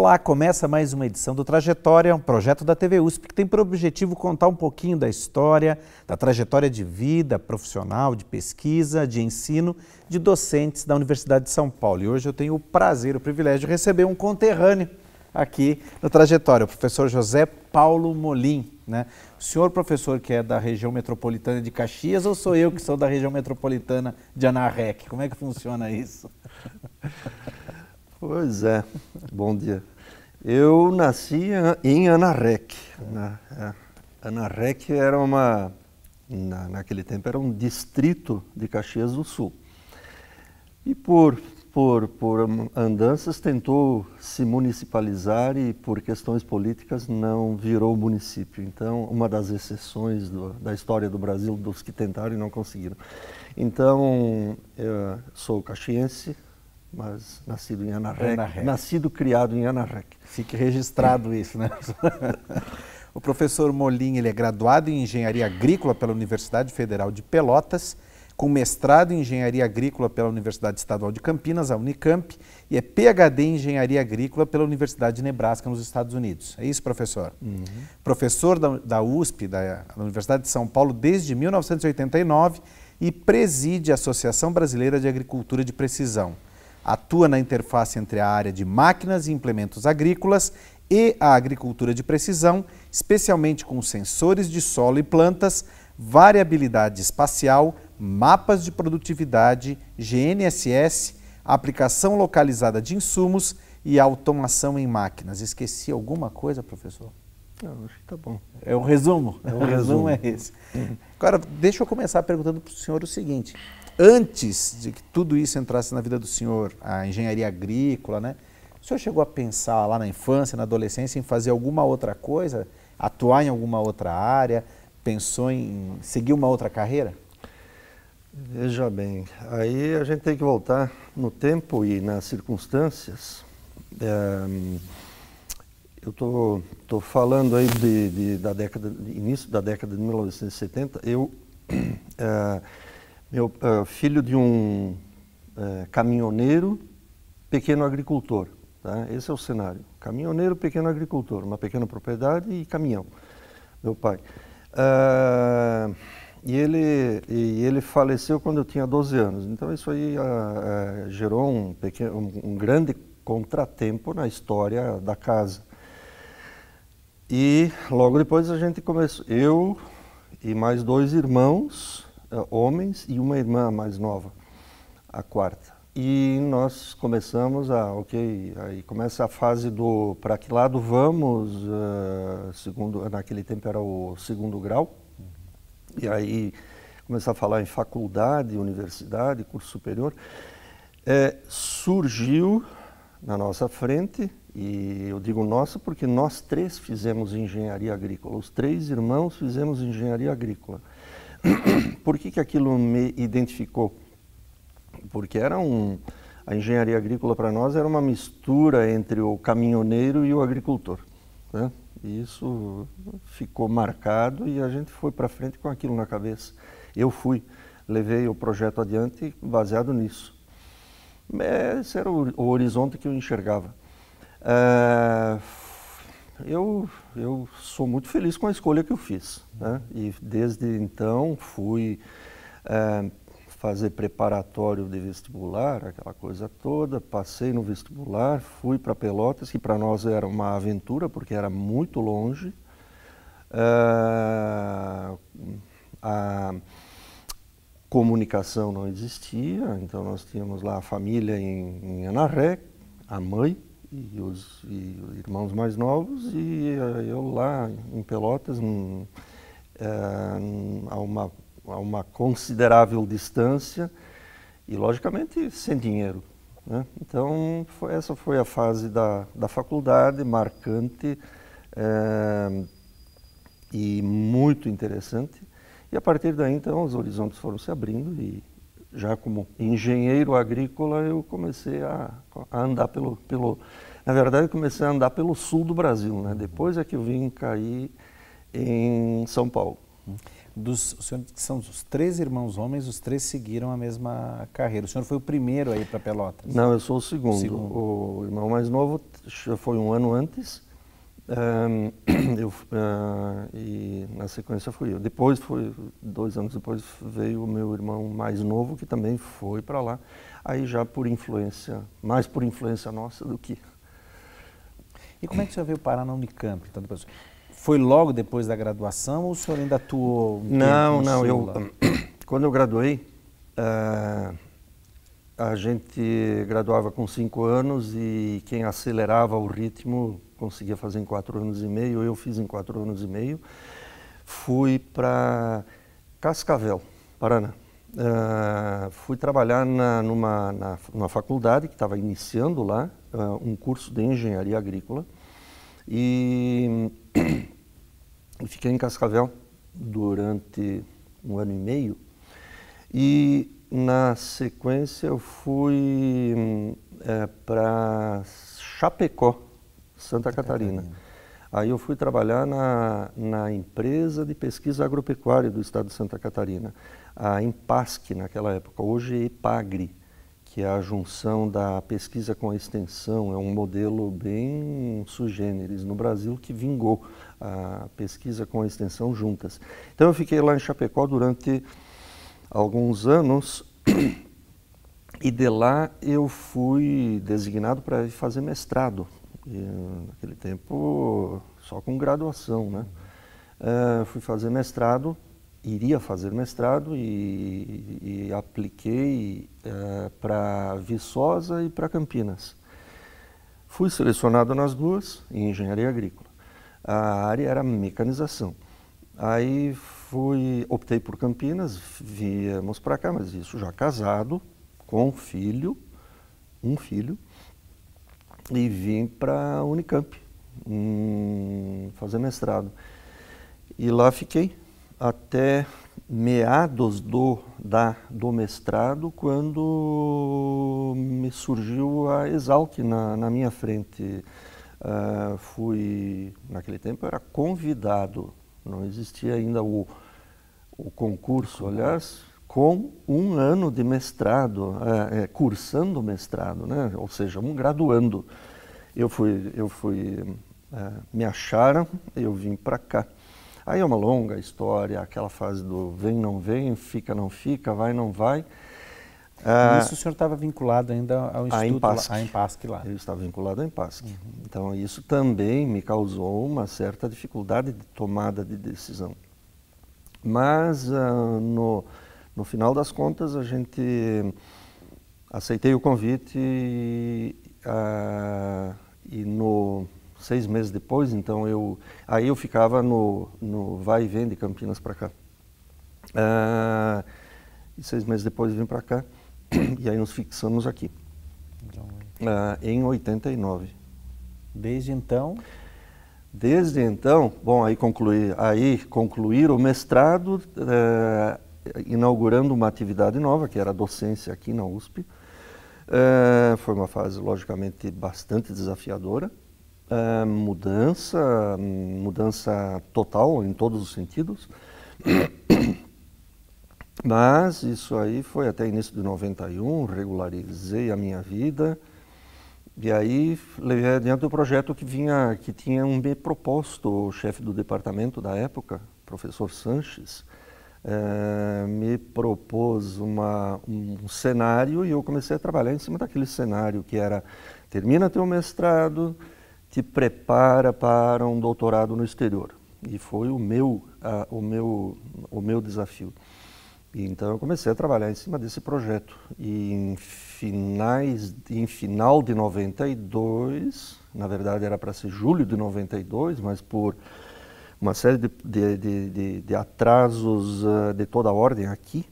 Olá, começa mais uma edição do Trajetória, um projeto da TV USP que tem por objetivo contar um pouquinho da história, da trajetória de vida profissional, de pesquisa, de ensino, de docentes da Universidade de São Paulo. E hoje eu tenho o prazer, o privilégio de receber um conterrâneo aqui no Trajetória, o professor José Paulo Molim. Né? O senhor professor que é da região metropolitana de Caxias ou sou eu que sou da região metropolitana de Anarrec? Como é que funciona isso? Pois é, bom dia. Eu nasci em Anarec. Né? É. Anarec era uma, naquele tempo, era um distrito de Caxias do Sul. E por, por, por andanças tentou se municipalizar e por questões políticas não virou município. Então, uma das exceções do, da história do Brasil, dos que tentaram e não conseguiram. Então, eu sou caxiense, mas nascido em Anarec, Anarec. nascido criado em Anarec. Fique registrado isso, né? o professor Molin ele é graduado em Engenharia Agrícola pela Universidade Federal de Pelotas, com mestrado em Engenharia Agrícola pela Universidade Estadual de Campinas, a Unicamp, e é PhD em Engenharia Agrícola pela Universidade de Nebraska, nos Estados Unidos. É isso, professor? Uhum. Professor da, da USP, da, da Universidade de São Paulo, desde 1989 e preside a Associação Brasileira de Agricultura de Precisão atua na interface entre a área de máquinas e implementos agrícolas e a agricultura de precisão, especialmente com sensores de solo e plantas, variabilidade espacial, mapas de produtividade, GNSS, aplicação localizada de insumos e automação em máquinas. Esqueci alguma coisa, professor? Não, acho que tá bom. É o resumo. É o, o resumo. resumo é esse. Agora, deixa eu começar perguntando para o senhor o seguinte antes de que tudo isso entrasse na vida do senhor, a engenharia agrícola, né? O senhor chegou a pensar lá na infância, na adolescência, em fazer alguma outra coisa, atuar em alguma outra área? Pensou em seguir uma outra carreira? Veja bem, aí a gente tem que voltar no tempo e nas circunstâncias. É, eu estou tô, tô, falando aí de, de da década, início da década de 1970. Eu é, Meu uh, filho de um uh, caminhoneiro, pequeno agricultor. Tá? Esse é o cenário. Caminhoneiro, pequeno agricultor, uma pequena propriedade e caminhão. Meu pai. Uh, e ele, e ele faleceu quando eu tinha 12 anos. Então isso aí gerou um, pequeno, um, um grande contratempo na história da casa. E logo depois a gente começou, eu e mais dois irmãos, eh, homens e uma irmã mais nova, a quarta. E nós começamos a, ok, aí começa a fase do para que lado vamos, uh, segundo, naquele tempo era o segundo grau, uhum. e aí começar a falar em faculdade, universidade, curso superior. É, surgiu na nossa frente, e eu digo nossa porque nós três fizemos engenharia agrícola, os três irmãos fizemos engenharia agrícola. Por que, que aquilo me identificou? Porque era um, a engenharia agrícola para nós era uma mistura entre o caminhoneiro e o agricultor. Né? E isso ficou marcado e a gente foi para frente com aquilo na cabeça. Eu fui, levei o projeto adiante baseado nisso. Esse era o, horizonte que eu enxergava. Uh, eu eu sou muito feliz com a escolha que eu fiz. Né? E desde então fui é, fazer preparatório de vestibular, aquela coisa toda, passei no vestibular, fui para Pelotas, que para nós era uma aventura, porque era muito longe. É, a comunicação não existia, então nós tínhamos lá a família em, em a mãe, e os e irmãos mais novos e eh, eu lá em Pelotas, um, é, eh, a, uma, a uma considerável distância e, logicamente, sem dinheiro. Né? Então, foi, essa foi a fase da, da faculdade, marcante é, e muito interessante. E a partir daí, então, os horizontes foram se abrindo e já como engenheiro agrícola, eu comecei a, a andar pelo, pelo. Na verdade, eu comecei a andar pelo sul do Brasil, né? Depois é que eu vim cair em São Paulo. Dos, o senhor, são os três irmãos homens, os três seguiram a mesma carreira. O senhor foi o primeiro aí para Pelotas? Não, eu sou o segundo. o segundo. O irmão mais novo foi um ano antes um, eu, uh, e na sequência fui eu. Depois, foi, dois anos depois, veio o meu irmão mais novo, que também foi para lá. Aí já por influência, mais por influência nossa do que... E como é que o senhor veio parar na Unicamp? Então, depois, foi logo depois da graduação ou o senhor ainda atuou? Um não, não. Eu, quando eu graduei, uh, a gente graduava com cinco anos e quem acelerava o ritmo conseguia fazer em quatro anos e meio. Eu fiz em quatro anos e meio. Fui para Cascavel, Paraná. Uh, fui trabalhar na, numa, na, numa faculdade que estava iniciando lá uh, um curso de engenharia agrícola e, e fiquei em Cascavel durante um ano e meio e na sequência, eu fui hum, é, para Chapecó, Santa, Catarina. Aí eu fui trabalhar na, na empresa de pesquisa agropecuária do estado de Santa Catarina, a Empasc naquela época, hoje é Epagri, que é a junção da pesquisa com a extensão, é um modelo bem generis no Brasil que vingou a pesquisa com a extensão juntas. Então eu fiquei lá em Chapecó durante alguns anos e de lá eu fui designado para fazer mestrado. E, naquele tempo só com graduação, né? Uh, fui fazer mestrado, iria fazer mestrado e, e apliquei uh, para Viçosa e para Campinas. Fui selecionado nas duas, em engenharia agrícola. A área era mecanização. Aí fui, optei por Campinas, viemos para cá, mas isso já casado, com filho, um filho, e vim para Unicamp um, fazer mestrado. E lá fiquei até meados do, da, do mestrado, quando me surgiu a Exalc na, na minha frente. Uh, fui, naquele tempo, era convidado não existia ainda o, o concurso, aliás, com um ano de mestrado, é, é, cursando mestrado, né? ou seja, um graduando. Eu fui, eu fui é, me acharam, eu vim para cá. Aí é uma longa história, aquela fase do vem, não vem, fica, não fica, vai, não vai. Ah, isso o senhor estava vinculado ainda ao Instituto, lá. à Impasc lá? Eu estava vinculado à Impasc. Uhum. Então, isso também me causou uma certa dificuldade de tomada de decisão. Mas, ah, no, no final das contas, a gente aceitei o convite e, ah, e no seis meses depois, então eu aí eu ficava no, no vai e vem de Campinas para cá. e seis meses depois eu vim para cá e aí nos fixamos aqui. Então, ah, em 89. Desde então? Desde então, bom, aí concluir, aí concluir o mestrado, eh, inaugurando uma atividade nova, que era a docência aqui na USP. Eh, foi uma fase, logicamente, bastante desafiadora. Eh, mudança, mudança total em todos os sentidos. Mas isso aí foi até início de 91, regularizei a minha vida. E aí levei adiante o projeto que vinha, que tinha um bem proposto o chefe do departamento da época, professor Sanches, eh, me propôs uma, um cenário e eu comecei a trabalhar em cima daquele cenário que era termina teu mestrado, te prepara para um doutorado no exterior. E foi o meu, a, o meu, o meu desafio. Então eu comecei a trabalhar em cima desse projeto e em finais, em final de 92, na verdade era para ser julho de 92, mas por uma série de, de, de, de, de atrasos uh, de toda a ordem aqui,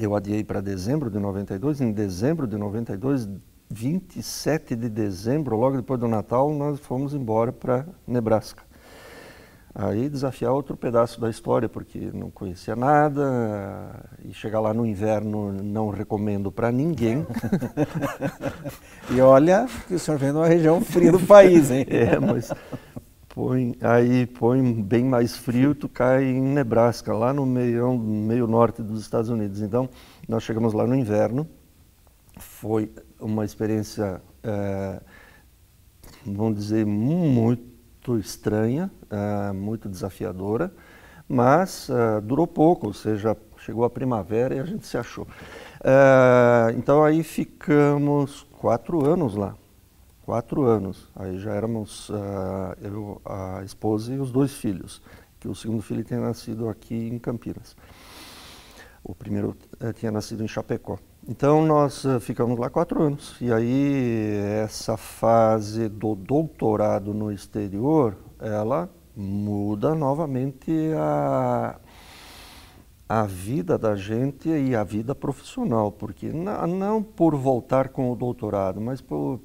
eu adiei para dezembro de 92. Em dezembro de 92, 27 de dezembro, logo depois do Natal, nós fomos embora para Nebraska. Aí desafiar outro pedaço da história, porque não conhecia nada, e chegar lá no inverno não recomendo para ninguém. e olha que o senhor vem numa região fria do país, hein? é, mas põe, aí põe bem mais frio, tu cai em Nebraska, lá no meio, meio norte dos Estados Unidos. Então, nós chegamos lá no inverno, foi uma experiência, é, vamos dizer, muito muito estranha, uh, muito desafiadora, mas uh, durou pouco, ou seja, chegou a primavera e a gente se achou. Ah, então aí ficamos quatro anos lá, quatro anos. Aí já éramos eu, a esposa e os dois filhos, que o segundo filho tinha nascido aqui em Campinas. O primeiro eh, tinha nascido em Chapecó. Então nós eh, ficamos lá quatro anos. E aí essa fase do doutorado no exterior, ela muda novamente a, a vida da gente e a vida profissional, porque não por voltar com o doutorado, mas por,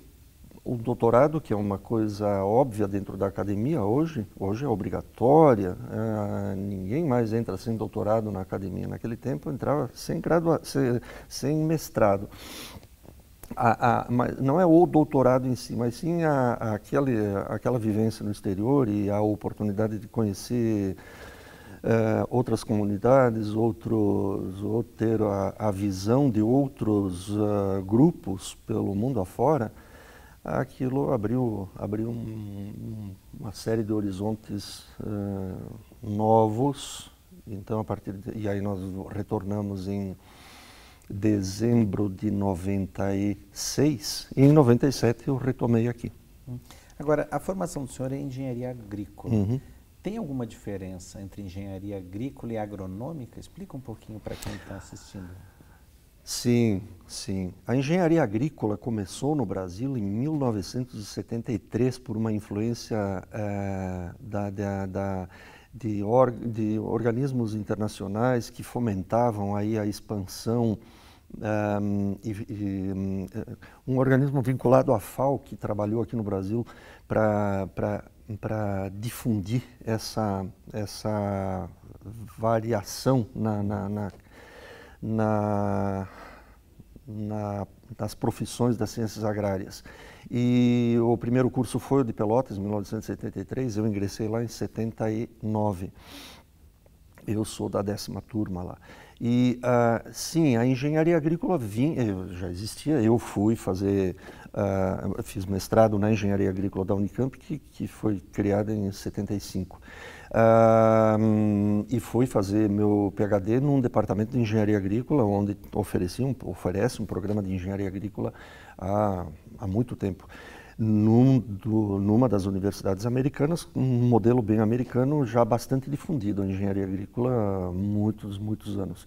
o doutorado, que é uma coisa óbvia dentro da academia hoje, hoje é obrigatória, ah, ninguém mais entra sem doutorado na academia. Naquele tempo entrava sem, gradua sem, sem mestrado. A, a, mas não é o doutorado em si, mas sim a, a aquele, aquela vivência no exterior e a oportunidade de conhecer uh, outras comunidades, outros, ou ter a, visão de outros uh, grupos pelo mundo afora, aquilo abriu, abriu um, uma série de horizontes uh, novos. Então, a partir de, e aí nós retornamos em dezembro de 96. E em 97 eu retomei aqui. Hum. Agora, a formação do senhor é engenharia agrícola. Uhum. Tem alguma diferença entre engenharia agrícola e agronômica? Explica um pouquinho para quem está assistindo. Sim, sim. A engenharia agrícola começou no Brasil em 1973 por uma influência é, da, da, da de, or, de, organismos internacionais que fomentavam aí a expansão um, eh, e, e, eh, um organismo vinculado à FAO que trabalhou aqui no Brasil para difundir essa, essa variação na, na, na na, na, nas profissões das ciências agrárias. E o primeiro curso foi o de Pelotas, em 1973, eu ingressei lá em 79. Eu sou da décima turma lá. E uh, sim, a engenharia agrícola vinha, já existia, eu fui fazer, uh, fiz mestrado na engenharia agrícola da Unicamp, que, que foi criada em 75. Uh, ah, e fui fazer meu PhD num departamento de engenharia agrícola, onde ofereci um, oferece um programa de engenharia agrícola há, há muito tempo num, do, numa das universidades americanas, um modelo bem americano já bastante difundido, a engenharia agrícola há muitos, muitos anos,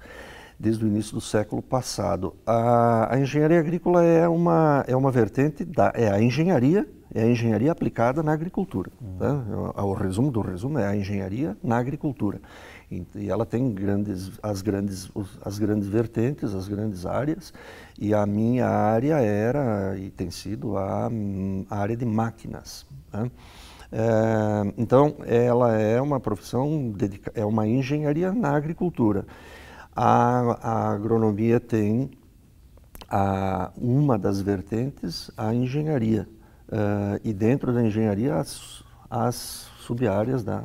desde o início do século passado. A, a engenharia agrícola é uma, é uma vertente, da, é a engenharia, é a engenharia aplicada na agricultura. Uhum. Tá? É o, é o resumo do resumo é a engenharia na agricultura. E ela tem grandes, as, grandes, as grandes vertentes, as grandes áreas, e a minha área era e tem sido a, a área de máquinas. Né? É, então, ela é uma profissão, dedica, é uma engenharia na agricultura. A, a agronomia tem a, uma das vertentes, a engenharia, é, e dentro da engenharia, as, as subáreas da,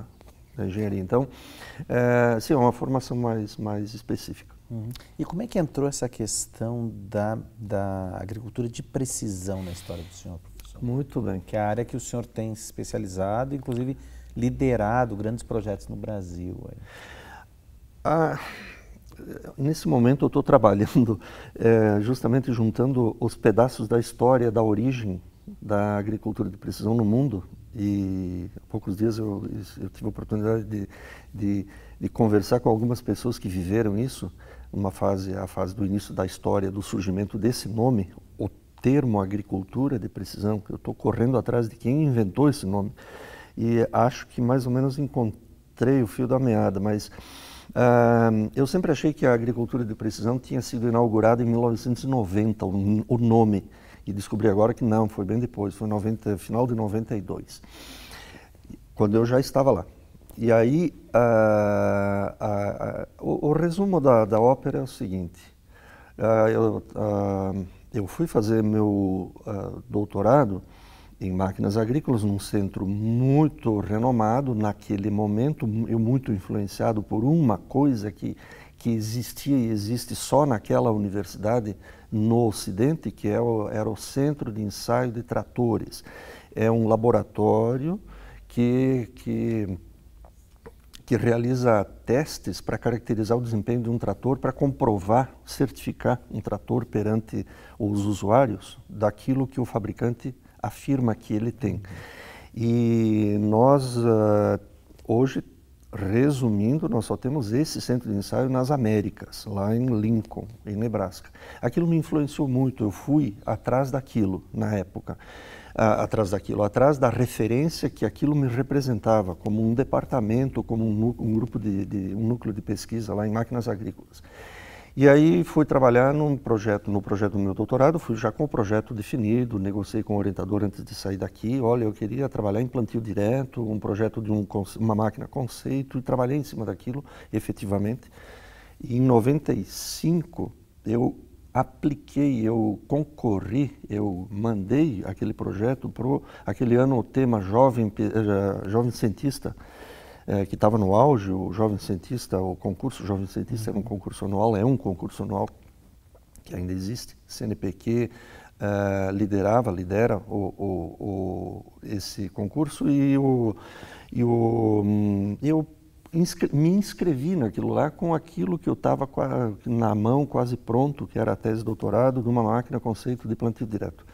da engenharia. Então, é, sim, é uma formação mais, mais específica. Uhum. E como é que entrou essa questão da, da agricultura de precisão na história do senhor, professor? Muito bem. Que é a área que o senhor tem se especializado, inclusive liderado grandes projetos no Brasil. Ah, nesse momento eu estou trabalhando é, justamente juntando os pedaços da história da origem da agricultura de precisão no mundo, e há poucos dias eu, eu tive a oportunidade de, de, de, conversar com algumas pessoas que viveram isso, uma fase, a fase do início da história, do surgimento desse nome, o termo agricultura de precisão. Eu estou correndo atrás de quem inventou esse nome. E acho que mais ou menos encontrei o fio da meada, mas Uh, eu sempre achei que a agricultura de precisão tinha sido inaugurada em 1990, o, o nome. E descobri agora que não, foi bem depois, foi 90, final de 92, quando eu já estava lá. E aí, o, o, resumo da, da, ópera é o seguinte: eu, eu, fui fazer meu doutorado em máquinas agrícolas num centro muito renomado naquele momento, eu muito influenciado por uma coisa que, que existia e existe só naquela universidade no Ocidente, que era é o, era o centro de ensaio de tratores. É um laboratório que, que, que realiza testes para caracterizar o desempenho de um trator, para comprovar, certificar um trator perante os usuários daquilo que o fabricante afirma que ele tem. E nós uh, hoje resumindo, nós só temos esse centro de ensaio nas Américas, lá em Lincoln, em Nebraska. Aquilo me influenciou muito, eu fui atrás daquilo na época, ah, atrás daquilo, atrás da referência que aquilo me representava, como um departamento, como um, um grupo de, de, um núcleo de pesquisa lá em máquinas agrícolas. E aí fui trabalhar num projeto, no projeto do meu doutorado, fui já com o projeto definido, negociei com o orientador antes de sair daqui, olha, eu queria trabalhar em plantio direto, um projeto de um, uma máquina conceito, e trabalhei em cima daquilo, efetivamente. E em 95 eu apliquei, eu concorri, eu mandei aquele projeto para aquele ano o tema jovem, eh, jovem cientista, é, que estava no auge, o Jovem Cientista, o concurso o Jovem Cientista uhum. era um uhum. concurso anual, é um concurso anual que ainda existe, CNPq uh, é, liderava, lidera o, o, o, esse concurso e, o, e o, hum, eu inscre me inscrevi naquilo lá com aquilo que eu estava na mão quase pronto, que era a tese de doutorado de uma máquina conceito de plantio direto.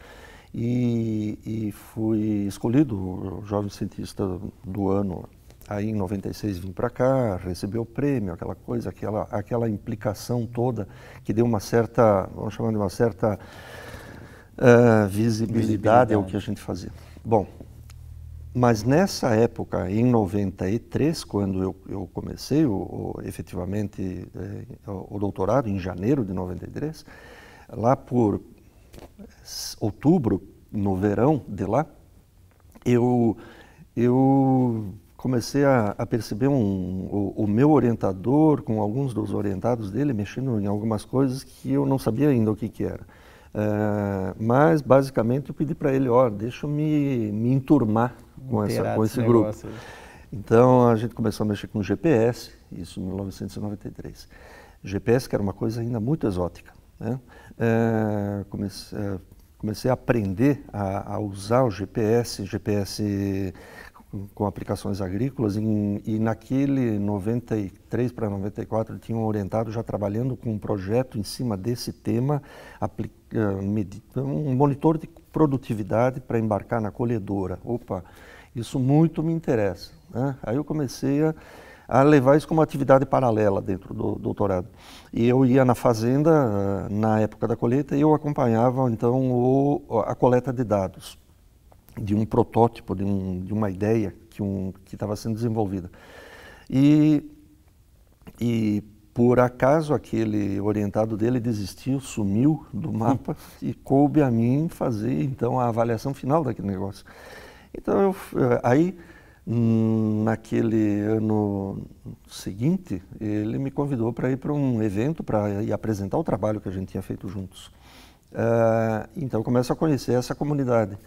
E, e fui escolhido o jovem cientista do ano Aí em 96 vim para cá, recebi o prêmio, aquela coisa, aquela, aquela implicação toda que deu uma certa, vamos chamar de uma certa uh, eh, visibilidade, visibilidade ao que a gente fazia. Bom, mas nessa época, em 93, quando eu, eu comecei o, o efetivamente eh, o, o doutorado, em janeiro de 93, lá por outubro, no verão de lá, eu, eu comecei a, a perceber um, o, o, meu orientador com alguns dos orientados dele mexendo em algumas coisas que eu não sabia ainda o que, que era. Uh, mas, basicamente, eu pedi para ele, ó, deixa eu me, me enturmar com, essa, com esse, grupo. Então, a gente começou a mexer com GPS, isso em 1993. GPS que era uma coisa ainda muito exótica. Né? Uh, eh, comecei, uh, eh, comecei, a aprender a, a usar o GPS, GPS com aplicações agrícolas em, e naquele 93 para 94 tinham orientado já trabalhando com um projeto em cima desse tema, aplica, eh, um monitor de produtividade para embarcar na colhedora. Opa, isso muito me interessa. Né? Aí eu comecei a, a, levar isso como atividade paralela dentro do, doutorado. E eu ia na fazenda eh, na época da colheita e eu acompanhava então o, a coleta de dados de um protótipo, de, um, de uma ideia que um, estava sendo desenvolvida. E, e por acaso aquele orientado dele desistiu, sumiu do mapa hum. e coube a mim fazer então a avaliação final daquele negócio. Então eu, aí hum, naquele ano seguinte ele me convidou para ir para um evento para ir apresentar o trabalho que a gente tinha feito juntos. Uh, então começo a conhecer essa comunidade.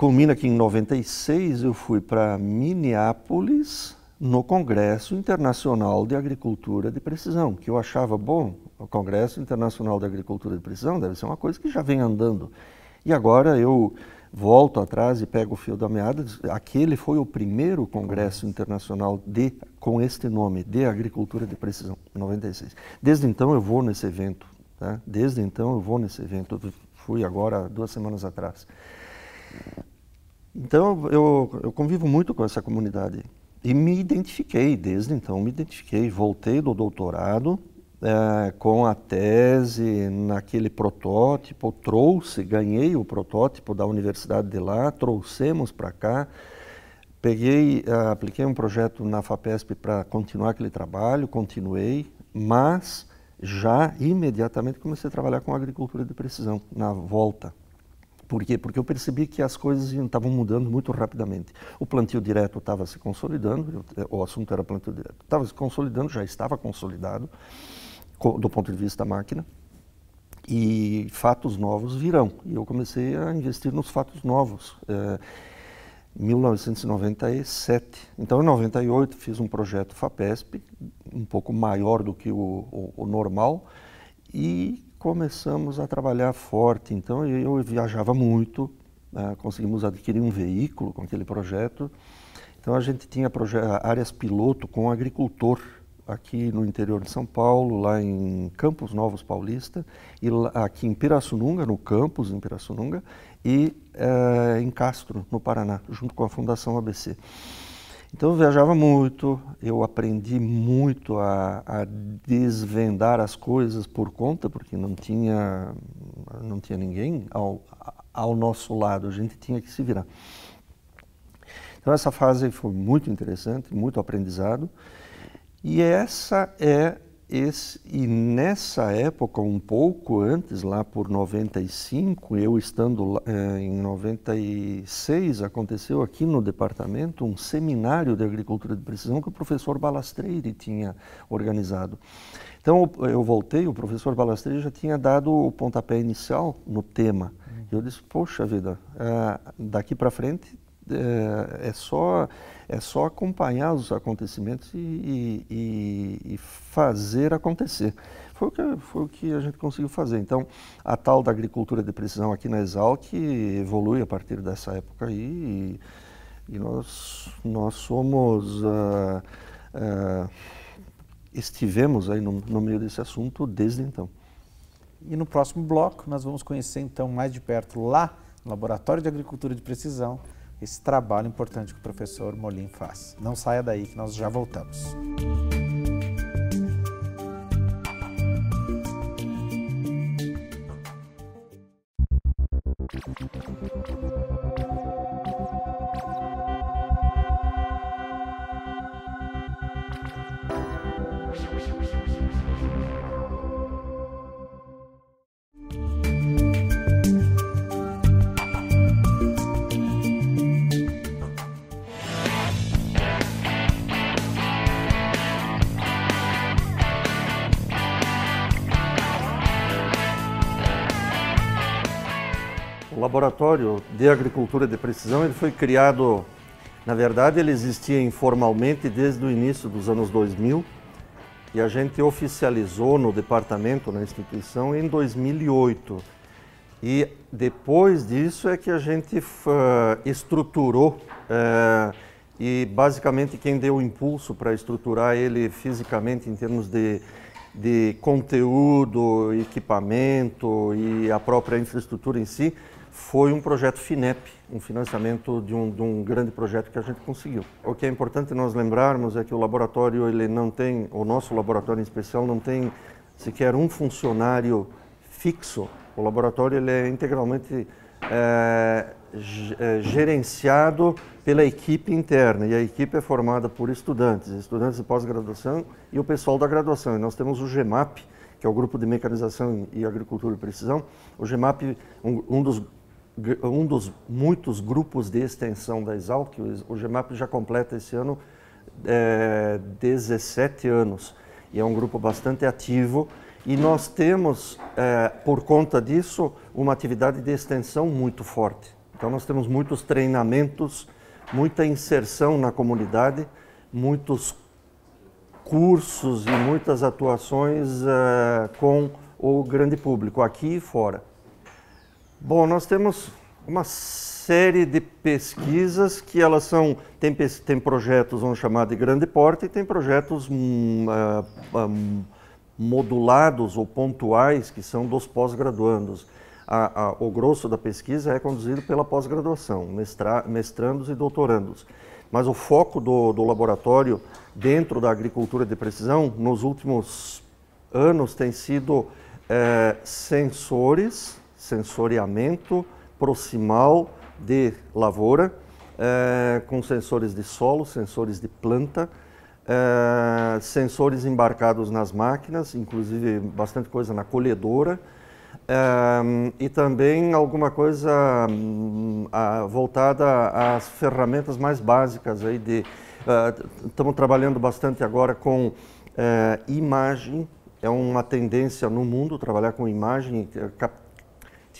Culmina que em 96 eu fui para Minneapolis no Congresso Internacional de Agricultura de Precisão, que eu achava bom, o Congresso Internacional de Agricultura de Precisão deve ser uma coisa que já vem andando. E agora eu volto atrás e pego o fio da meada, aquele foi o primeiro Congresso Internacional de com este nome, de Agricultura de Precisão, em 96. Desde então eu vou nesse evento, tá? desde então eu vou nesse evento, eu fui agora duas semanas atrás. Então, eu, eu convivo muito com essa comunidade e me identifiquei desde então, me identifiquei, voltei do doutorado é, com a tese naquele protótipo, trouxe, ganhei o protótipo da universidade de lá, trouxemos para cá, peguei, uh, apliquei um projeto na Fapesp para continuar aquele trabalho, continuei, mas já imediatamente comecei a trabalhar com agricultura de precisão na volta. Por quê? Porque eu percebi que as coisas estavam mudando muito rapidamente. O plantio direto estava se consolidando, eu, eh, o assunto era plantio direto. Estava se consolidando, já estava consolidado do ponto de vista da máquina, e fatos novos virão. E eu comecei a investir nos fatos novos. É, eh, 1997. Então, em 98, fiz um projeto FAPESP, um pouco maior do que o, o, o normal, e começamos a trabalhar forte. Então eu viajava muito, né? conseguimos adquirir um veículo com aquele projeto. Então a gente tinha áreas piloto com agricultor aqui no interior de São Paulo, lá em Campos Novos Paulista, e aqui em Pirassununga, no campus em Pirassununga, e eh, em Castro, no Paraná, junto com a Fundação ABC. Então eu viajava muito, eu aprendi muito a, a, desvendar as coisas por conta, porque não tinha, não tinha ninguém ao, ao nosso lado, a gente tinha que se virar. Então essa fase foi muito interessante, muito aprendizado. E essa é esse, e nessa época, um pouco antes, lá por 95, eu estando eh, em 96, aconteceu aqui no departamento um seminário de agricultura de precisão que o professor Balastreire tinha organizado. Então eu voltei, o professor Balastreire já tinha dado o pontapé inicial no tema. Uhum. Eu disse, poxa vida, ah, daqui para frente é, é, só, é só acompanhar os acontecimentos e, e, e fazer acontecer. Foi o, que, foi o que a gente conseguiu fazer. Então, a tal da agricultura de precisão aqui na Exalc evolui a partir dessa época aí e, e nós, nós somos... Uh, uh, estivemos aí no, no meio desse assunto desde então. E no próximo bloco nós vamos conhecer então mais de perto lá no Laboratório de Agricultura de Precisão esse trabalho importante que o professor Molim faz. Não saia daí que nós já voltamos. Laboratório de Agricultura de Precisão ele foi criado, na verdade, ele existia informalmente desde o início dos anos 2000 e a gente oficializou no departamento, na instituição, em 2008. E depois disso é que a gente ah, estruturou eh, e basicamente quem deu o impulso para estruturar ele fisicamente em termos de, de conteúdo, equipamento e a própria infraestrutura em si foi um projeto FINEP, um financiamento de um, de um, grande projeto que a gente conseguiu. O que é importante nós lembrarmos é que o laboratório, ele não tem, o nosso laboratório em especial, não tem sequer um funcionário fixo. O laboratório ele é integralmente é, gerenciado pela equipe interna e a equipe é formada por estudantes, estudantes de pós-graduação e o pessoal da graduação. E nós temos o GEMAP, que é o Grupo de Mecanização e Agricultura e Precisão. O GEMAP, um, um dos um dos muitos grupos de extensão da Exalc, que o GEMAP já completa esse ano é, 17 anos. E é um grupo bastante ativo. E nós temos, é, por conta disso, uma atividade de extensão muito forte. Então, nós temos muitos treinamentos, muita inserção na comunidade, muitos cursos e muitas atuações é, com o grande público, aqui e fora. Bom, nós temos uma série de pesquisas que elas são tem, tem projetos vamos chamar de grande porte e tem projetos hum, ah, ah, hum, modulados ou pontuais que são dos pós-graduandos. o grosso da pesquisa é conduzido pela pós-graduação, mestrandos e doutorandos. Mas o foco do, do laboratório dentro da agricultura de precisão nos últimos anos tem sido é, sensores sensoriamento proximal de lavoura, é, com sensores de solo, sensores de planta, é, sensores embarcados nas máquinas, inclusive bastante coisa na colhedora, é, e também alguma coisa hum, a, voltada às ferramentas mais básicas aí de estamos trabalhando bastante agora com imagem é uma tendência no mundo trabalhar com imagem,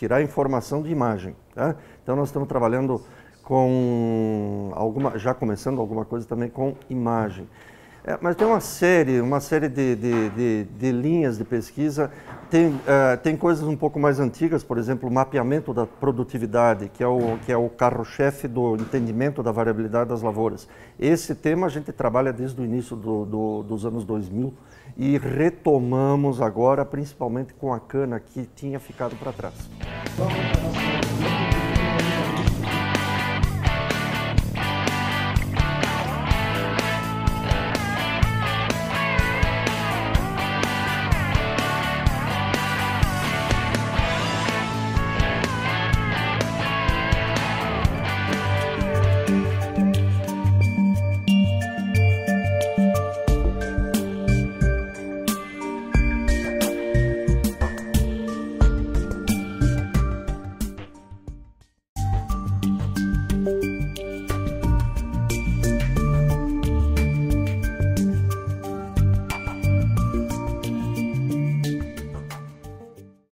tirar informação de imagem. Tá? Então nós estamos trabalhando com alguma, já começando alguma coisa também com imagem. É, mas tem uma série, uma série de, de, de, de linhas de pesquisa. Tem, uh, tem coisas um pouco mais antigas, por exemplo, o mapeamento da produtividade, que é o, que é o carro-chefe do entendimento da variabilidade das lavouras. Esse tema a gente trabalha desde o início do, do, dos anos 2000, e retomamos agora, principalmente com a cana que tinha ficado para trás.